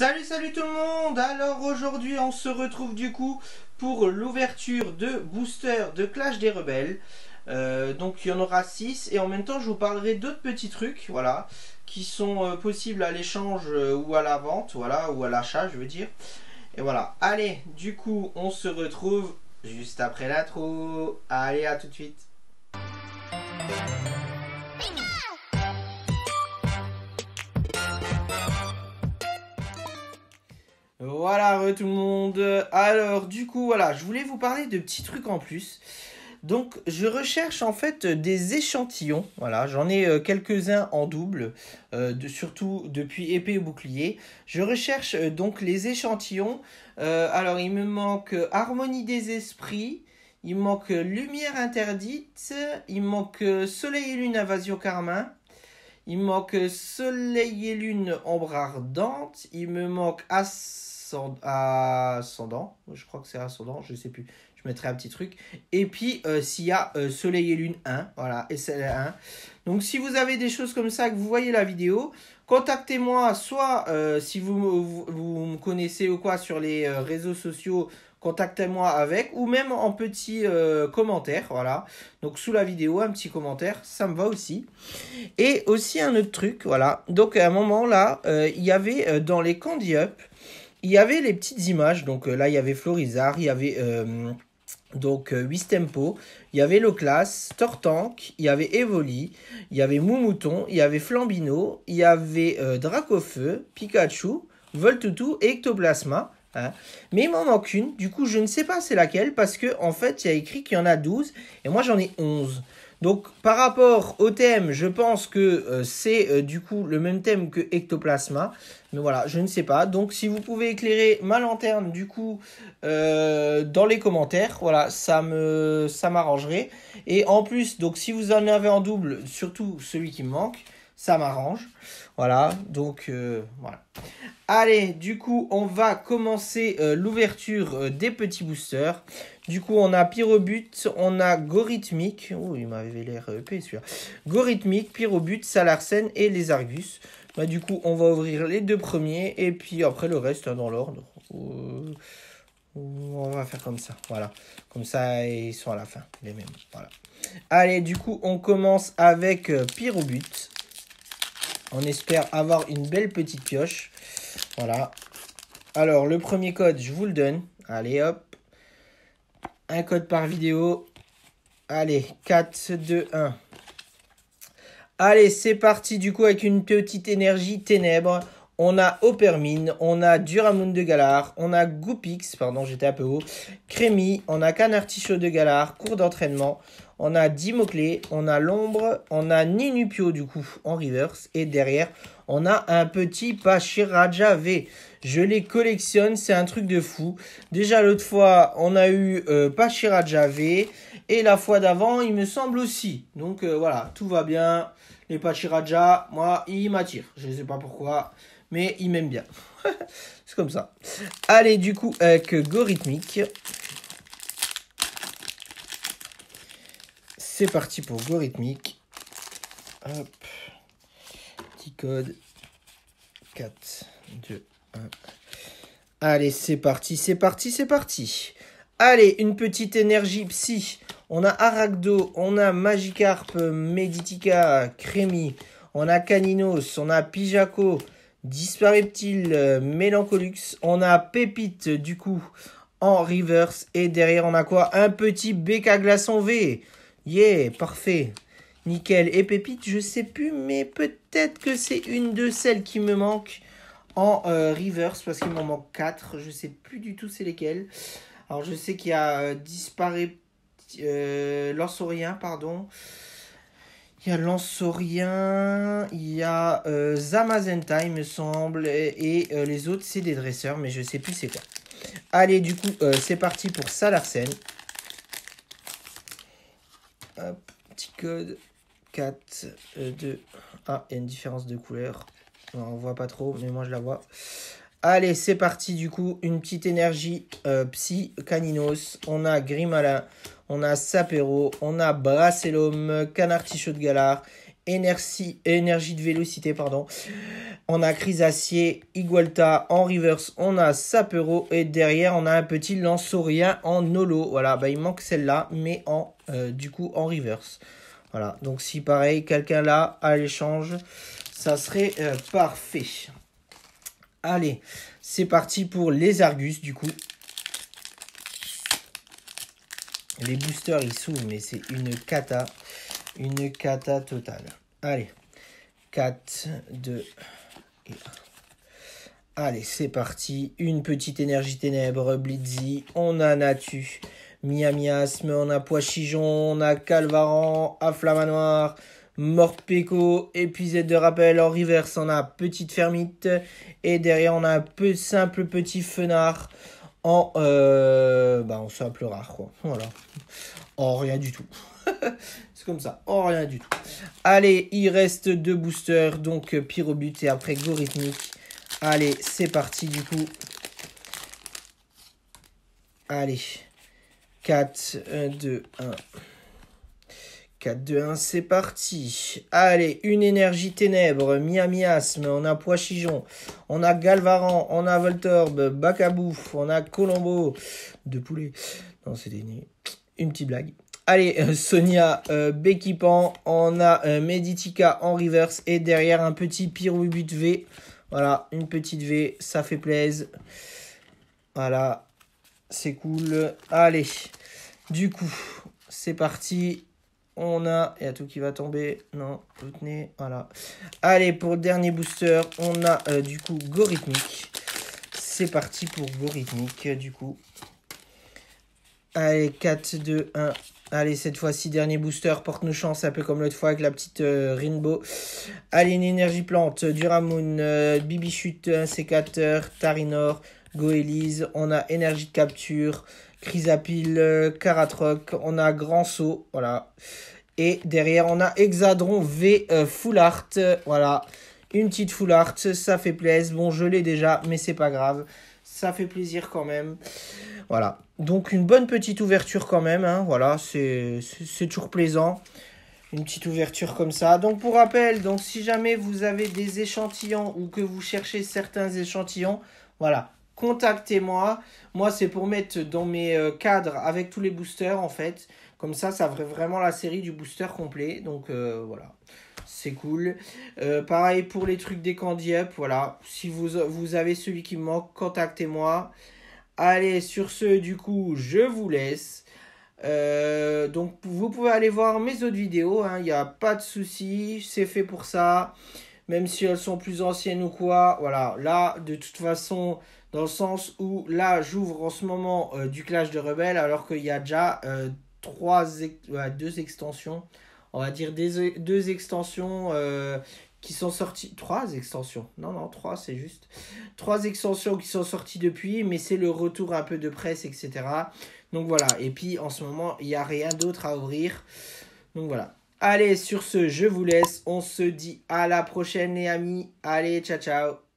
Salut salut tout le monde Alors aujourd'hui on se retrouve du coup pour l'ouverture de booster de Clash des Rebelles. Euh, donc il y en aura 6 et en même temps je vous parlerai d'autres petits trucs voilà qui sont euh, possibles à l'échange euh, ou à la vente voilà ou à l'achat je veux dire. Et voilà. Allez du coup on se retrouve juste après l'intro. Allez à tout de suite. Voilà, tout le monde. Alors, du coup, voilà, je voulais vous parler de petits trucs en plus. Donc, je recherche en fait des échantillons. Voilà, j'en ai euh, quelques-uns en double, euh, surtout depuis épée et bouclier. Je recherche euh, donc les échantillons. alors, il me manque Harmonie des esprits, il me manque Lumière interdite, il me manque Soleil et Lune Invasion Carmin. Il me manque Soleil et Lune Ombre Ardente. Il me manque As ascendant, je crois que c'est ascendant, je sais plus, je mettrai un petit truc. Et puis euh, s'il y a euh, Soleil et Lune 1, voilà, SL1. Donc si vous avez des choses comme ça, que vous voyez la vidéo, contactez-moi, soit euh, si vous, vous, me connaissez ou quoi sur les réseaux sociaux, contactez-moi avec, ou même en petit commentaire, voilà. Donc sous la vidéo, un petit commentaire, ça me va aussi. Et aussi un autre truc, voilà. Donc à un moment là, il y avait dans les Candy Up, il y avait les petites images, donc euh, là il y avait Florizard, il y avait euh, donc euh, il y avait Loclas, Tortank, il y avait Evoli, il y avait Moumouton, il y avait Flambino, il y avait Dracofeu, Pikachu, Voltutu et Ectoplasma. Hein. Mais il m'en manque une, du coup je ne sais pas c'est laquelle parce que en fait il y a écrit qu'il y en a 12 et moi j'en ai 11. Donc par rapport au thème, je pense que euh, c'est euh, du coup le même thème que ectoplasma. Mais voilà, je ne sais pas. Donc si vous pouvez éclairer ma lanterne du coup euh, dans les commentaires, voilà, ça me ça m'arrangerait. Et en plus, donc si vous en avez en double, surtout celui qui me manque, ça m'arrange. Voilà, donc euh, voilà. Allez, du coup, on va commencer euh, l'ouverture euh, des petits boosters. Du coup, on a Pyrobut, on a Gorithmic. Oh, il m'avait l'air épais celui-là. Gorithmic, Pyrobut, Salarsen et les Argus. Bah, du coup, on va ouvrir les deux premiers et puis après le reste hein, dans l'ordre. on va faire comme ça, voilà. Comme ça, ils sont à la fin, les mêmes. Voilà. Allez, du coup, on commence avec Pyrobut. On espère avoir une belle petite pioche. Voilà. Alors, le premier code, je vous le donne. Allez, hop. Un code par vidéo. Allez, 4, 2, 1. Allez, c'est parti du coup avec une petite énergie ténèbres. On a Opermine, on a Duramoun de Galar, on a Goopix. pardon j'étais un peu haut, Crémy, on a Canartichaud de Galar, cours d'entraînement, on a 10 mots-clés, on a l'ombre, on a Ninupio du coup en reverse. Et derrière, on a un petit Pachiraja V. Je les collectionne, c'est un truc de fou. Déjà l'autre fois, on a eu euh, Pachiraja V. Et la fois d'avant, il me semble aussi. Donc euh, voilà, tout va bien. Les Pachiraja, moi, ils m'attirent. Je ne sais pas pourquoi, mais ils m'aiment bien. c'est comme ça. Allez, du coup, avec Gorithmique. C'est parti pour rythmique. Hop. Petit code. 4, 2, 1. Allez, c'est parti, c'est parti, c'est parti. Allez, une petite énergie psy. On a Aragdo, on a Magikarp, Meditica, Crémi, on a Caninos, on a Pijaco, Dispareptile, Mélancolux, on a Pépite du coup en reverse et derrière on a quoi Un petit BK glace en V. Yeah, parfait. Nickel. Et pépite, je sais plus, mais peut-être que c'est une de celles qui me manque en euh, reverse parce qu'il m'en manque 4. Je sais plus du tout c'est lesquelles. Alors je sais qu'il y a euh, disparu euh, Lansaurien, pardon. Il y a l'ansorien, il y a Zamazenta, il me semble, et, les autres c'est des dresseurs, mais je sais plus c'est quoi. Allez, du coup, c'est parti pour Salarsen petit code 4, 2, 1. Il a une différence de couleur. on voit pas trop, mais moi je la vois. Allez, c'est parti du coup. Une petite énergie euh, Psy Caninos. On a Grimalin. On a Sapero. On a Brasselum. Canard Tichot de Galard énergie, énergie de vélocité, pardon. On a Crisacier, Igualta en reverse, on a Sapero et derrière on a un petit Lansorien en holo. Voilà, bah, il manque celle-là, mais en euh, du coup en reverse. Voilà, donc si pareil, quelqu'un là à l'échange, ça serait euh, parfait. Allez, c'est parti pour les Argus du coup. Les boosters ils s'ouvrent, mais c'est une cata, une cata totale. Allez, 4, 2 et 1. Allez, c'est parti. Une petite énergie ténèbre, Blitzy. On a Natu, Miamiasme, on a Pois Chijon, on a Calvaran, Aflamanoir, Morpeko, épuisette de rappel. En reverse, on a Petite Fermite. Et derrière, on a un peu simple petit Fenard. En, euh, bah, en simple rare, quoi. Voilà. En rien du tout. c'est comme ça. Oh, rien du tout. Allez, il reste deux boosters. Donc, Pyrobut et après rythmique. Allez, c'est parti du coup. Allez. 4, 2, 1. 4, 2, 1, c'est parti. Allez, une énergie ténèbre, Miamiasme, on a Poichijon, on a Galvaran, on a Voltorb, Bacabouf, on a Colombo, de poulet. Non, c'est des une, une petite blague. Allez, euh, Sonia, euh, on a euh, Meditica en reverse et derrière un petit Pirouibut V. Voilà, une petite V, ça fait plaise. Voilà, c'est cool. Allez, du coup, c'est parti. On a, il y a tout qui va tomber. Non, vous tenez, voilà. Allez, pour le dernier booster, on a euh, du coup rythmique. C'est parti pour rythmique. du coup. Allez, 4, 2, 1, Allez, cette fois-ci, dernier booster, porte nos chances, un peu comme l'autre fois avec la petite euh, Rainbow. Allez, une énergie plante, Duramoon, euh, Bibi Chute, un sécateur, Tarinor, Goélise. On a énergie de capture, Chrysapil, euh, On a Grand Saut, voilà. Et derrière, on a Hexadron V euh, Full Art, voilà. Une petite Full Art, ça fait plaisir. Bon, je l'ai déjà, mais c'est pas grave ça fait plaisir quand même. Voilà. Donc une bonne petite ouverture quand même. Hein. Voilà, c'est toujours plaisant. Une petite ouverture comme ça. Donc pour rappel, donc si jamais vous avez des échantillons ou que vous cherchez certains échantillons, voilà, contactez-moi. Moi, c'est pour mettre dans mes euh, cadres avec tous les boosters en fait. Comme ça, ça ferait vraiment la série du booster complet. Donc euh, voilà c'est cool. Euh, pareil pour les trucs des up, voilà. Si vous, vous avez celui qui me manque, contactez-moi. Allez, sur ce, du coup, je vous laisse. Euh, donc, vous pouvez aller voir mes autres vidéos, il hein, n'y a pas de souci, c'est fait pour ça. Même si elles sont plus anciennes ou quoi, voilà. Là, de toute façon, dans le sens où là, j'ouvre en ce moment euh, du Clash de Rebelles, alors qu'il y a déjà trois, deux extensions on va dire deux extensions euh, qui sont sorties. Trois extensions. Non, non, trois, c'est juste. Trois extensions qui sont sorties depuis, mais c'est le retour un peu de presse, etc. Donc voilà. Et puis en ce moment, il n'y a rien d'autre à ouvrir. Donc voilà. Allez, sur ce, je vous laisse. On se dit à la prochaine, les amis. Allez, ciao, ciao.